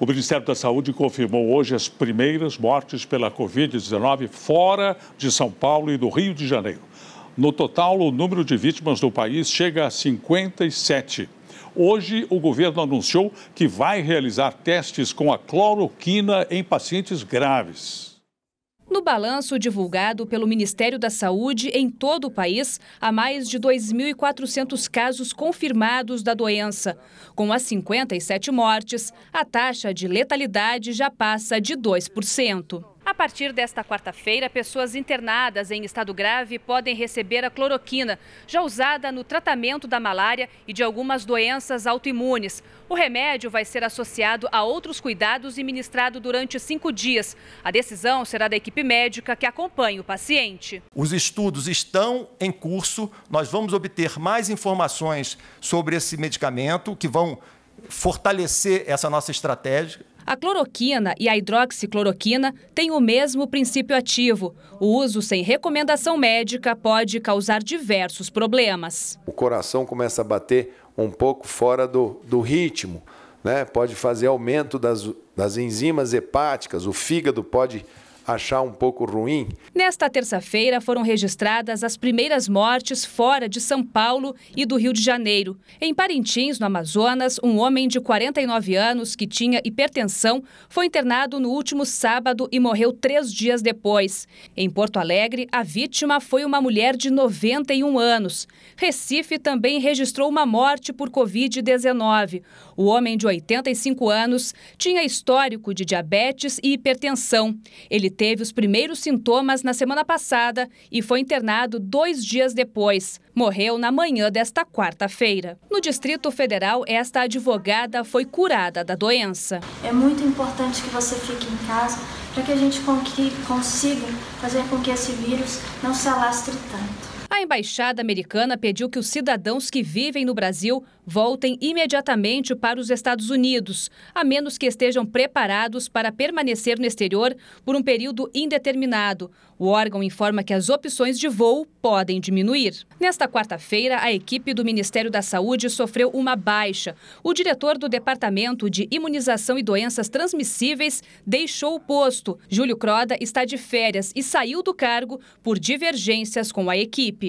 O Ministério da Saúde confirmou hoje as primeiras mortes pela Covid-19 fora de São Paulo e do Rio de Janeiro. No total, o número de vítimas do país chega a 57. Hoje, o governo anunciou que vai realizar testes com a cloroquina em pacientes graves. No balanço divulgado pelo Ministério da Saúde em todo o país, há mais de 2.400 casos confirmados da doença. Com as 57 mortes, a taxa de letalidade já passa de 2% partir desta quarta-feira, pessoas internadas em estado grave podem receber a cloroquina, já usada no tratamento da malária e de algumas doenças autoimunes. O remédio vai ser associado a outros cuidados e ministrado durante cinco dias. A decisão será da equipe médica que acompanha o paciente. Os estudos estão em curso. Nós vamos obter mais informações sobre esse medicamento que vão fortalecer essa nossa estratégia. A cloroquina e a hidroxicloroquina têm o mesmo princípio ativo. O uso sem recomendação médica pode causar diversos problemas. O coração começa a bater um pouco fora do, do ritmo, né? pode fazer aumento das, das enzimas hepáticas, o fígado pode achar um pouco ruim. Nesta terça-feira foram registradas as primeiras mortes fora de São Paulo e do Rio de Janeiro. Em Parintins, no Amazonas, um homem de 49 anos que tinha hipertensão foi internado no último sábado e morreu três dias depois. Em Porto Alegre, a vítima foi uma mulher de 91 anos. Recife também registrou uma morte por Covid-19. O homem de 85 anos tinha histórico de diabetes e hipertensão. Ele teve os primeiros sintomas na semana passada e foi internado dois dias depois. Morreu na manhã desta quarta-feira. No Distrito Federal, esta advogada foi curada da doença. É muito importante que você fique em casa para que a gente consiga fazer com que esse vírus não se alastre tanto. A embaixada americana pediu que os cidadãos que vivem no Brasil voltem imediatamente para os Estados Unidos, a menos que estejam preparados para permanecer no exterior por um período indeterminado. O órgão informa que as opções de voo podem diminuir. Nesta quarta-feira, a equipe do Ministério da Saúde sofreu uma baixa. O diretor do Departamento de Imunização e Doenças Transmissíveis deixou o posto. Júlio Croda está de férias e saiu do cargo por divergências com a equipe.